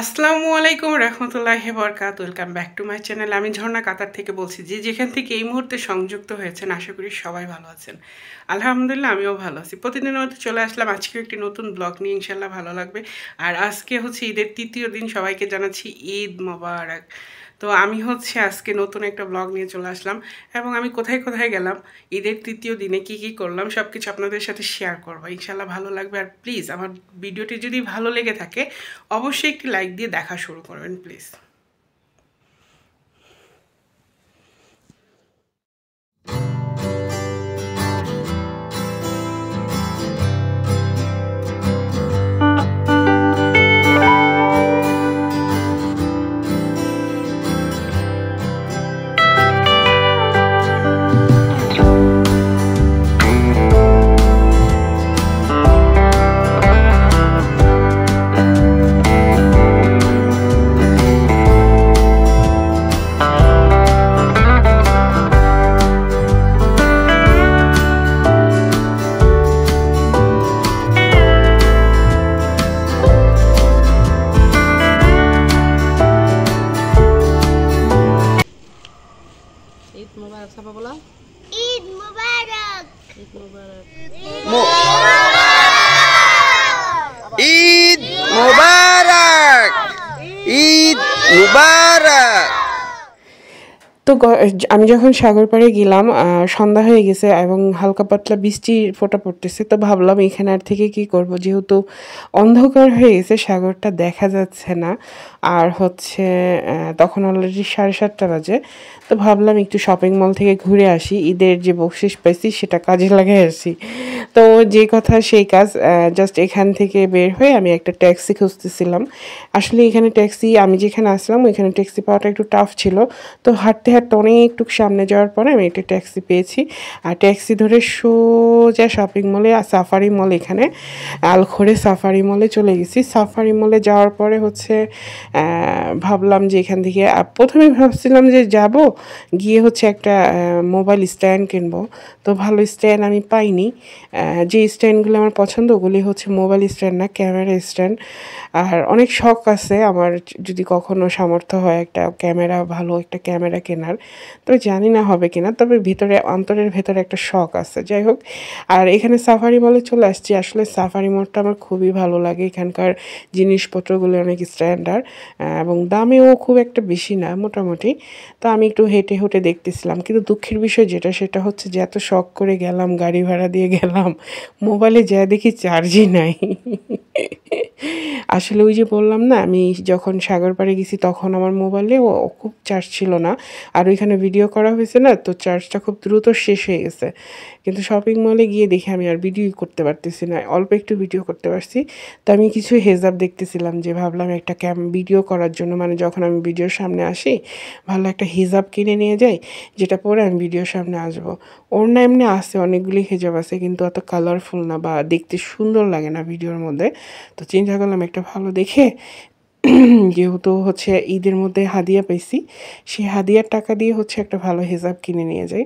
আসসালামু আলাইকুম রহমতুল্লাহ বরকাত welcome back to my channel আমি ঝর্ণা কাতার থেকে বলছি যে যেখান থেকে এই মুহূর্তে সংযুক্ত হয়েছেন আশা করি সবাই ভালো আছেন আলহামদুলিল্লাহ আমিও ভালো আছি প্রতিদিনের মধ্যে চলে আসলাম আজকেও একটি নতুন ব্লগ নিয়ে ইনশাল্লাহ ভালো লাগবে আর আজকে হচ্ছে ঈদের তৃতীয় দিন সবাইকে জানাচ্ছি ঈদ মোবারক তো আমি হচ্ছে আজকে নতুন একটা ব্লগ নিয়ে চলে আসলাম এবং আমি কোথায় কোথায় গেলাম ঈদের তৃতীয় দিনে কি কি করলাম সব কিছু আপনাদের সাথে শেয়ার করবো ইনশাল্লাহ ভালো লাগবে আর প্লিজ আমার ভিডিওটি যদি ভালো লেগে থাকে অবশ্যই একটি লাইক দিয়ে দেখা শুরু করবেন প্লিজ মুবারক ঈদ মুবারক তো আমি যখন সাগর পাড়ে গেলাম সন্ধ্যা হয়ে গেছে এবং হালকা পাতলা বৃষ্টি ফোটা পড়তেছে তো ভাবলাম এখানে আর থেকে কি করব যেহেতু অন্ধকার হয়ে গেছে সাগরটা দেখা যাচ্ছে না আর হচ্ছে তখন অলরেডি সাড়ে সাতটা বাজে তো ভাবলাম একটু শপিং মল থেকে ঘুরে আসি ঈদের যে বকশিস পেয়েছি সেটা কাজে লাগিয়ে আসি তো যে কথা সেই কাজ জাস্ট এখান থেকে বের হয়ে আমি একটা ট্যাক্সি খুঁজতেছিলাম আসলে এখানে ট্যাক্সি আমি যেখানে আসলাম ওইখানে ট্যাক্সি পাওয়াটা একটু টাফ ছিল তো হাঁটতে হাঁটতে অনেকটুক সামনে যাওয়ার পরে আমি একটা ট্যাক্সি পেয়েছি আর ট্যাক্সি ধরে সোজা শপিং মলে আর সাফারি মল এখানে আলখোরে সাফারি মলে চলে গেছি সাফারি মলে যাওয়ার পরে হচ্ছে ভাবলাম যে এখান থেকে প্রথমে ভাবছিলাম যে যাব গিয়ে হচ্ছে একটা মোবাইল স্ট্যান্ড কিনবো তো ভালো স্ট্যান্ড আমি পাইনি যে স্ট্যান্ডগুলো আমার পছন্দ ওগুলি হচ্ছে মোবাইল স্ট্যান্ড না ক্যামেরা স্ট্যান্ড আর অনেক শখ আছে আমার যদি কখনো সামর্থ্য হয় একটা ক্যামেরা ভালো একটা ক্যামেরা কেনার তবে জানি না হবে কিনা তবে ভিতরে অন্তরের ভেতরে একটা শখ আছে যাই হোক আর এখানে সাফারি মলে চলে আসছি আসলে সাফারি মলটা আমার খুবই ভালো লাগে এখানকার জিনিসপত্রগুলো অনেক স্ট্যান্ডার্ড এবং দামেও খুব একটা বেশি না মোটামুটি তো আমি একটু হেঁটে হেঁটে দেখতেছিলাম কিন্তু দুঃখের বিষয় যেটা সেটা হচ্ছে যে এত শখ করে গেলাম গাড়ি ভাড়া দিয়ে গেলাম মোবাইলে যা দেখি চার্জই নাই আসলে ওই যে বললাম না আমি যখন সাগর পাড়ে গেছি তখন আমার মোবাইলে খুব চার্জ ছিল না আর ওইখানে ভিডিও করা হয়েছে না তো চার্জটা খুব দ্রুত শেষ হয়ে গেছে কিন্তু শপিং মলে গিয়ে দেখি আমি আর ভিডিও করতে পারতেছি না অল্প একটু ভিডিও করতে পারছি তো আমি কিছু হেজাব দেখতেছিলাম যে ভাবলাম একটা ক্যাম ভিডিও করার জন্য মানে যখন আমি ভিডিওর সামনে আসি ভালো একটা হিজাব কিনে নিয়ে যাই যেটা পরে আমি ভিডিওর সামনে আসব ওর না এমনি আসে অনেকগুলি হেজাব আছে কিন্তু অত কালারফুল না বা দেখতে সুন্দর লাগে না ভিডিওর মধ্যে তো চিন্তা করলাম একটা ভালো দেখে যেহেতু হচ্ছে ঈদের মধ্যে হাদিয়া পাইছি সেই হাদিয়ার টাকা দিয়ে হচ্ছে একটা ভালো হেজাব কিনে নিয়ে যাই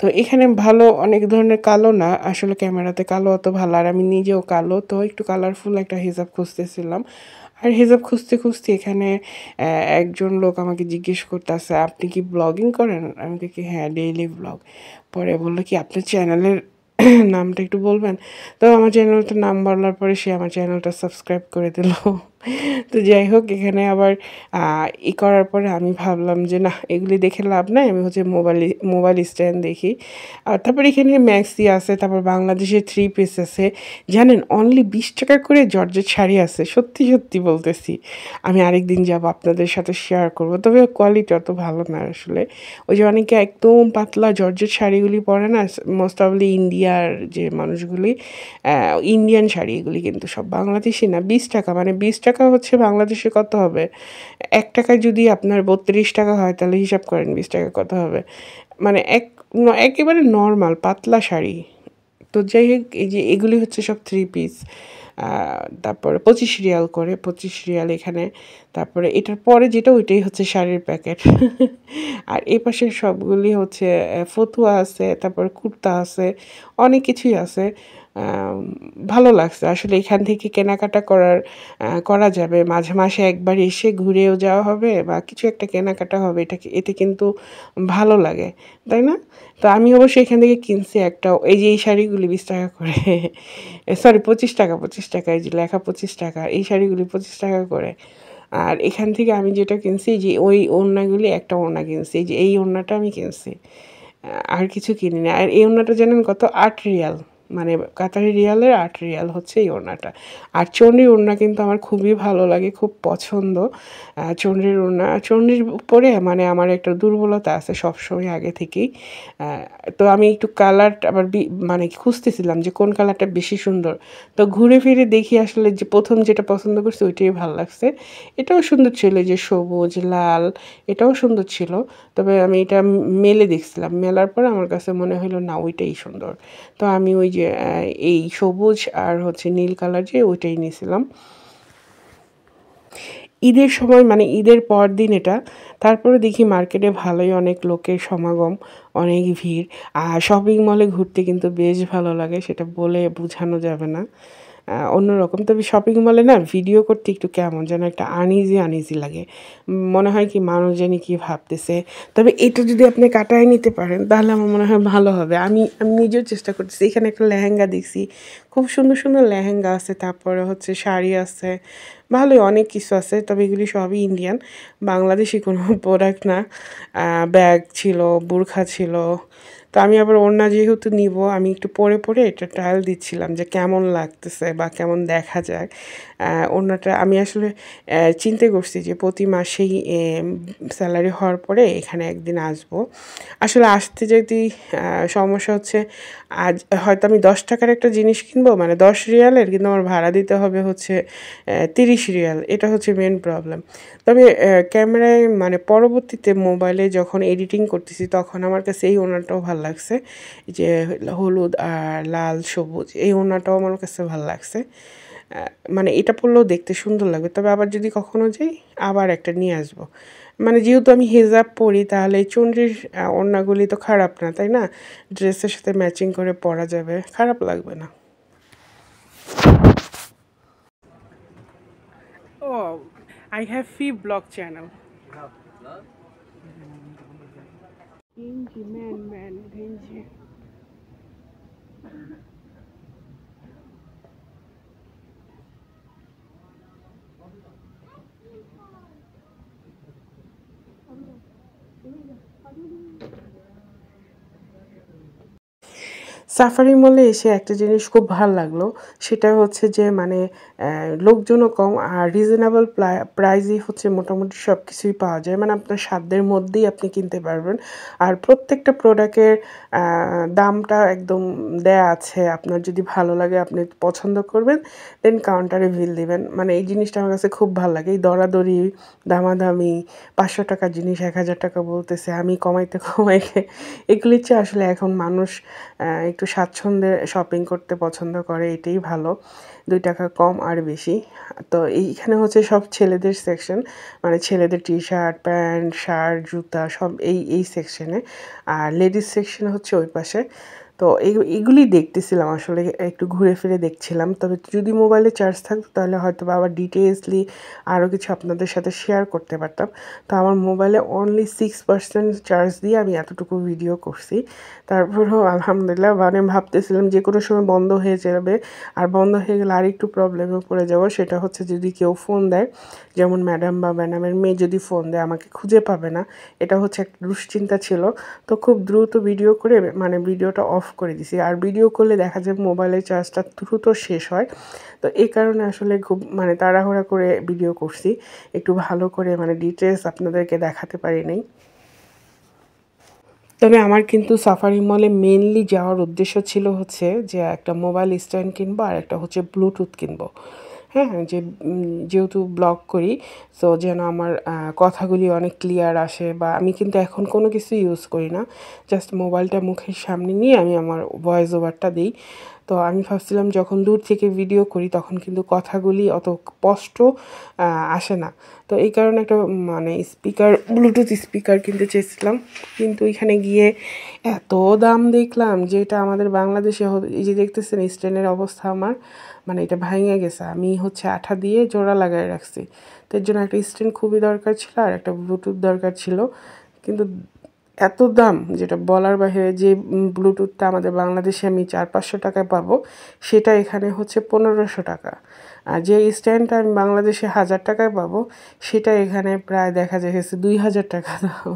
তো এখানে ভালো অনেক ধরনের কালো না আসলে ক্যামেরাতে কালো অত ভালো আর আমি নিজেও কালো তো একটু কালারফুল একটা হেজাব খুঁজতেছিলাম আর হিজাব খুঁজতে খুঁজতে এখানে একজন লোক আমাকে জিজ্ঞেস করতেছে আপনি কি ব্লগিং করেন আমি কি হ্যাঁ ডেইলি ব্লগ পরে বললো কি আপনার চ্যানেলের নামটা একটু বলবেন তো আমার চ্যানেলটার নাম বলার পরে সে আমার চ্যানেলটা সাবস্ক্রাইব করে দিল তো যাই হোক এখানে আবার ই করার পরে আমি ভাবলাম যে না এগুলি দেখে লাভ নাই আমি হচ্ছে মোবাইল মোবাইল স্ট্যান্ড দেখি আর তারপর এখানে ম্যাক্সি আছে তারপর বাংলাদেশের থ্রি পিস আছে জানেন অনলি বিশ টাকা করে জর্জের শাড়ি আছে সত্যি সত্যি বলতেছি আমি আরেকদিন যাব আপনাদের সাথে শেয়ার করব তবে কোয়ালিটি অত ভালো না আসলে ওই যে অনেকে একদম পাতলা জর্জের শাড়িগুলি পরে না মোস্ট অফলি ইন্ডিয়ার যে মানুষগুলি ইন্ডিয়ান শাড়ি এগুলি কিন্তু সব বাংলাদেশি না বিশ টাকা মানে বিশ টাকা টাকা হচ্ছে বাংলাদেশে কত হবে এক টাকায় যদি আপনার বত্রিশ টাকা হয় তাহলে হিসাব করেন বিশ টাকা কত হবে মানে এক একেবারে নর্মাল পাতলা শাড়ি তো যাই হোক এই যে এগুলি হচ্ছে সব থ্রি পিস তারপরে পঁচিশ রিয়াল করে পঁচিশ রিয়াল এখানে তারপরে এটার পরে যেটা ওইটাই হচ্ছে শাড়ির প্যাকেট আর এ পাশে সবগুলি হচ্ছে ফতুয়া আছে তারপরে কুর্তা আছে অনেক কিছুই আছে ভালো লাগছে আসলে এখান থেকে কেনাকাটা করার করা যাবে মাঝে মাসে একবার এসে ঘুরেও যাওয়া হবে বা কিছু একটা কেনাকাটা হবে এটাকে এতে কিন্তু ভালো লাগে তাই না তো আমি অবশ্যই এখান থেকে কিনছি একটা এই যে এই শাড়িগুলি বিশ টাকা করে সরি পঁচিশ টাকা পঁচিশ টাকা এই যে লেখা পঁচিশ টাকা এই শাড়িগুলি পঁচিশ টাকা করে আর এখান থেকে আমি যেটা কিনছি যে ওই ওড়নাগুলি একটা ওড়না কিনছি যে এই ওড়নাটা আমি কিনছি আর কিছু কিনি না আর এই ওড়নাটা জানেন কত আট রিয়াল মানে কাতারি রিয়ালের আট রিয়াল হচ্ছে এই ওড়নাটা আর চন্ডির ওড়না কিন্তু আমার খুবই ভালো লাগে খুব পছন্দ চন্ডির ওড়না চন্ডির উপরে মানে আমার একটা দুর্বলতা আছে সবসময় আগে থেকেই তো আমি একটু কালার আবার মানে খুঁজতেছিলাম যে কোন কালারটা বেশি সুন্দর তো ঘুরে ফিরে দেখি আসলে যে প্রথম যেটা পছন্দ করছি ওইটাই ভালো লাগছে এটাও সুন্দর ছিল যে সবুজ লাল এটাও সুন্দর ছিল তবে আমি এটা মেলে দেখছিলাম মেলার পর আমার কাছে মনে হলো না ওইটাই সুন্দর তো আমি ওই যে এই সবুজ আর হচ্ছে নীল কালার যে ওইটাই নিয়েছিলাম ঈদের সময় মানে ঈদের পর দিন এটা তারপরে দেখি মার্কেটে ভালোই অনেক লোকের সমাগম অনেক ভিড় আর শপিং মলে ঘুরতে কিন্তু বেশ ভালো লাগে সেটা বলে বোঝানো যাবে না অন্যরকম তবে শপিং মলে না ভিডিও করতে একটু কেমন যেন একটা আনইজি আনইজি লাগে মনে হয় কি মানুষ জানি কী ভাবতেছে তবে এটা যদি আপনি কাটায় নিতে পারেন তাহলে আমার মনে হয় ভালো হবে আমি আমি নিজেও চেষ্টা করতেছি এখানে একটা লেহেঙ্গা দেখছি খুব সুন্দর সুন্দর লেহেঙ্গা আছে তারপরে হচ্ছে শাড়ি আছে ভালোই অনেক কিছু আছে তবে এগুলি সবই ইন্ডিয়ান বাংলাদেশি কোনো প্রোডাক্ট না ব্যাগ ছিল বুরখা ছিল তো আমি আবার ওড়না যেহেতু নিব আমি একটু পরে পরে এটা ট্রায়াল দিচ্ছিলাম যে কেমন লাগতেছে বা কেমন দেখা যায় ওনাটা আমি আসলে চিনতে করছি যে প্রতি মাসেই স্যালারি হওয়ার পরে এখানে একদিন আসব আসলে আসতে যদি সমস্যা হচ্ছে আজ হয়তো আমি দশ টাকার একটা জিনিস কিনবো মানে দশ রিয়ালের কিন্তু আমার ভাড়া দিতে হবে হচ্ছে তিরিশ রিয়াল এটা হচ্ছে মেন প্রবলেম তবে ক্যামেরায় মানে পরবর্তীতে মোবাইলে যখন এডিটিং করতেছি তখন আমার কাছে এই ওনাটাও ভালো লাগছে যে হলুদ আর লাল সবুজ এই ওনাটাও আমার কাছে ভালো লাগছে মানে এটা পরলেও দেখতে সুন্দর লাগবে তবে আবার যদি কখনো যাই আবার একটা নিয়ে আসবো মানে যেহেতু আমি হেজাব পরি তাহলে চুনরির ওড়নাগুলি তো খারাপ না তাই না ড্রেসের সাথে ম্যাচিং করে পরা যাবে খারাপ লাগবে না ও I have fee blog channel man man Safari মলে এসে একটা জিনিস খুব ভালো লাগলো সেটা হচ্ছে যে মানে লোকজনও কম আর রিজনেবল প্রাইজই হচ্ছে মোটামুটি সব কিছুই পাওয়া যায় মানে আপনার সাধ্যের মধ্যেই আপনি কিনতে পারবেন আর প্রত্যেকটা প্রোডাক্টের দামটা একদম দেয়া আছে আপনার যদি ভালো লাগে আপনি পছন্দ করবেন দেন কাউন্টারে ভিল দেবেন মানে এই জিনিসটা আমার কাছে খুব ভালো লাগে এই দরাদরি দামাদামি পাঁচশো টাকা জিনিস এক হাজার টাকা বলতেছে আমি কমাইতে কমাইতে এগুলির চেয়ে আসলে এখন মানুষ একটু একটু স্বাচ্ছন্দ্যে শপিং করতে পছন্দ করে এটাই ভালো দুই টাকা কম আর বেশি তো এইখানে হচ্ছে সব ছেলেদের সেকশন মানে ছেলেদের টি শার্ট প্যান্ট শার্ট জুতা সব এই এই সেকশনে আর লেডিস সেকশন হচ্ছে ওই পাশে তো এগুলি দেখতেছিলাম আসলে একটু ঘুরে ফিরে দেখছিলাম তবে যদি মোবাইলে চার্জ থাকতো তাহলে হয়তো বা আবার ডিটেলসলি আরও কিছু আপনাদের সাথে শেয়ার করতে পারতাম তো আমার মোবাইলে অনলি সিক্স পার্সেন্ট চার্জ দিয়ে আমি এতটুকু ভিডিও করছি তারপরেও আলহামদুলিল্লাহ মানে ভাবতেছিলাম যে কোনো সময় বন্ধ হয়ে যাবে আর বন্ধ হয়ে গেলে আর একটু প্রবলেমে পড়ে যাব সেটা হচ্ছে যদি কেউ ফোন দেয় যেমন ম্যাডাম বা ম্যাডামের মেয়ে যদি ফোন দেয় আমাকে খুঁজে পাবে না এটা হচ্ছে একটা দুশ্চিন্তা ছিল তো খুব দ্রুত ভিডিও করে মানে ভিডিওটা অফ অফ করে দিছি আর ভিডিও করলে দেখা যায় মোবাইলের চার্জটা দ্রুত শেষ হয় তো এই কারণে আসলে খুব মানে তাড়াহুড়া করে ভিডিও করছি একটু ভালো করে মানে ডিটেলস আপনাদেরকে দেখাতে পারি নাই তবে আমার কিন্তু সাফারি মলে মেনলি যাওয়ার উদ্দেশ্য ছিল হচ্ছে যে একটা মোবাইল স্ট্যান্ড কিনবো আর একটা হচ্ছে ব্লুটুথ কিনবো হ্যাঁ, হ্যাঁ যে যেহেতু ব্লগ করি সো যেন আমার কথাগুলি অনেক ক্লিয়ার আসে বা আমি কিন্তু এখন কোনো কিছু ইউজ করি না জাস্ট মোবাইলটা মুখের সামনে নিয়ে আমি আমার ভয়েস ওভারটা দিই তো আমি ভাবছিলাম যখন দূর থেকে ভিডিও করি তখন কিন্তু কথাগুলি অত স্পষ্ট আসে না তো এই কারণে একটা মানে স্পিকার ব্লুটুথ স্পিকার কিনতে চেয়েছিলাম কিন্তু এখানে গিয়ে এত দাম দেখলাম যে এটা আমাদের বাংলাদেশে এই যে দেখতেছেন স্টেনের অবস্থা আমার মানে এটা ভাঙে গেছে আমি হচ্ছে আঠা দিয়ে জোড়া লাগায় রাখছি তো এর জন্য একটা স্ট্যান্ড খুবই দরকার ছিল আর একটা ব্লুটুথ দরকার ছিল কিন্তু এত দাম যেটা বলার বাইরে যে ব্লুটুথটা আমাদের বাংলাদেশে আমি চার পাঁচশো টাকায় পাবো সেটা এখানে হচ্ছে পনেরোশো টাকা আর যে স্ট্যান্ডটা আমি বাংলাদেশে হাজার টাকায় পাবো সেটা এখানে প্রায় দেখা যায় গেছে দুই হাজার টাকা দাম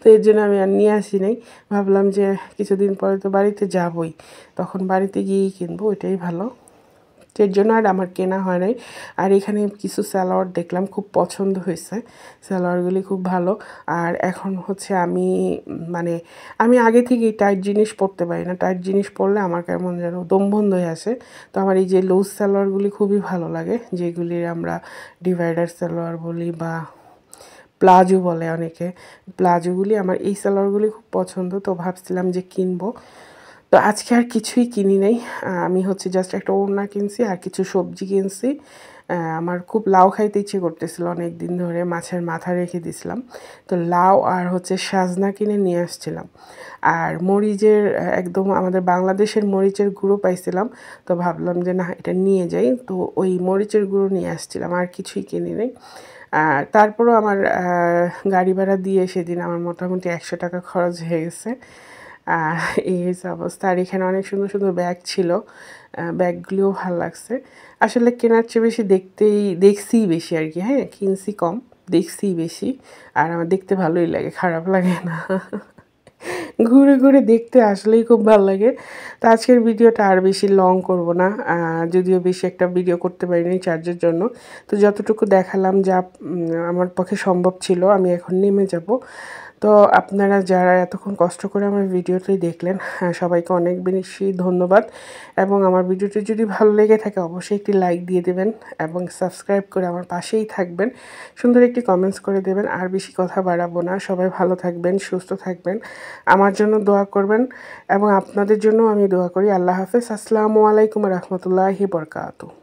তো এর জন্য আমি আর নিয়ে আসি নাই ভাবলাম যে কিছুদিন পরে তো বাড়িতে যাবই তখন বাড়িতে গিয়েই কিনবো ওইটাই ভালো যে জন্য আর আমার কেনা হয় নাই আর এখানে কিছু স্যালোয়ার দেখলাম খুব পছন্দ হয়েছে স্যালোয়ারগুলি খুব ভালো আর এখন হচ্ছে আমি মানে আমি আগে থেকেই টাইট জিনিস পরতে পারি না টাইট জিনিস পরলে আমার কেমন যেন দম বন্ধ হয়ে আসে তো আমার এই যে লুজ স্যালোয়ারগুলি খুবই ভালো লাগে যেগুলির আমরা ডিভাইডার স্যালোয়ার বলি বা প্লাজো বলে অনেকে প্লাজোগুলি আমার এই স্যালোয়ারগুলি খুব পছন্দ তো ভাবছিলাম যে কিনবো তো আজকে আর কিছুই কিনি নাই আমি হচ্ছে জাস্ট একটা ওড়না কিনছি আর কিছু সবজি কিনছি আমার খুব লাউ খাইতে ইচ্ছে করতেছিল অনেক দিন ধরে মাছের মাথা রেখে দিছিলাম তো লাউ আর হচ্ছে সাজনা কিনে নিয়ে আসছিলাম আর মরিচের একদম আমাদের বাংলাদেশের মরিচের গুঁড়ো পাইছিলাম তো ভাবলাম যে না এটা নিয়ে যাই তো ওই মরিচের গুঁড়ো নিয়ে আসছিলাম আর কিছুই কিনি নেই আর তারপরও আমার গাড়ি ভাড়া দিয়ে সেদিন আমার মোটামুটি একশো টাকা খরচ হয়ে গেছে এই সব অবস্থা আর এখানে অনেক সুন্দর সুন্দর ব্যাগ ছিল ব্যাগগুলিও ভালো লাগছে আসলে কেনার চেয়ে বেশি দেখতেই দেখছি বেশি আর কি হ্যাঁ কিনছি কম দেখছি বেশি আর আমার দেখতে ভালোই লাগে খারাপ লাগে না ঘুরে ঘুরে দেখতে আসলেই খুব ভালো লাগে তো আজকের ভিডিওটা আর বেশি লং করব না যদিও বেশি একটা ভিডিও করতে পারিনি চার্জের জন্য তো যতটুকু দেখালাম যা আমার পক্ষে সম্ভব ছিল আমি এখন নেমে যাব তো আপনারা যারা এতক্ষণ কষ্ট করে আমার ভিডিওটি দেখলেন হ্যাঁ, সবাইকে অনেক বেশি ধন্যবাদ এবং আমার ভিডিওটি যদি ভালো লেগে থাকে অবশ্যই একটি লাইক দিয়ে দেবেন এবং সাবস্ক্রাইব করে আমার পাশেই থাকবেন সুন্দর একটি কমেন্টস করে দেবেন আর বেশি কথা বাড়াবো না সবাই ভালো থাকবেন সুস্থ থাকবেন আমার জন্য দোয়া করবেন এবং আপনাদের জন্য আমি দোয়া করি আল্লাহ হাফেজ আসসালামু আলাইকুম রহমতুল্লাহি বরকাতু